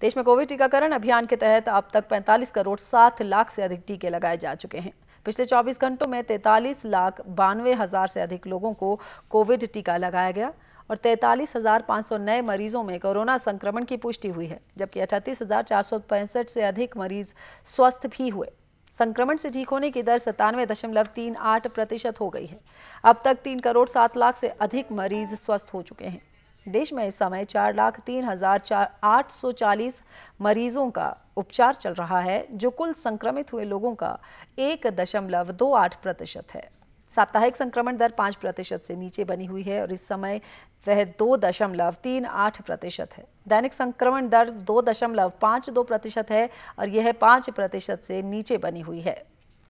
देश में कोविड टीकाकरण अभियान के तहत अब तक 45 करोड़ 7 लाख से अधिक टीके लगाए जा चुके हैं पिछले 24 घंटों में तैतालीस लाख बानवे हजार से अधिक लोगों को कोविड टीका लगाया गया और तैंतालीस नए मरीजों में कोरोना संक्रमण की पुष्टि हुई है जबकि अठतीस से अधिक मरीज स्वस्थ भी हुए संक्रमण से ठीक होने की दर सतानवे दशमलव तीन आठ प्रतिशत हो गई है अब तक तीन करोड़ सात लाख से अधिक मरीज स्वस्थ हो चुके हैं देश में इस समय चार लाख तीन हजार आठ सौ चालीस मरीजों का उपचार चल रहा है जो कुल संक्रमित हुए लोगों का एक दशमलव दो आठ प्रतिशत है साप्ताहिक संक्रमण दर पांच प्रतिशत से नीचे बनी हुई है और इस समय वह दो दशमलव तीन आठ प्रतिशत है दैनिक संक्रमण दर दो दशमलव पांच दो प्रतिशत है और यह पांच प्रतिशत से नीचे बनी हुई है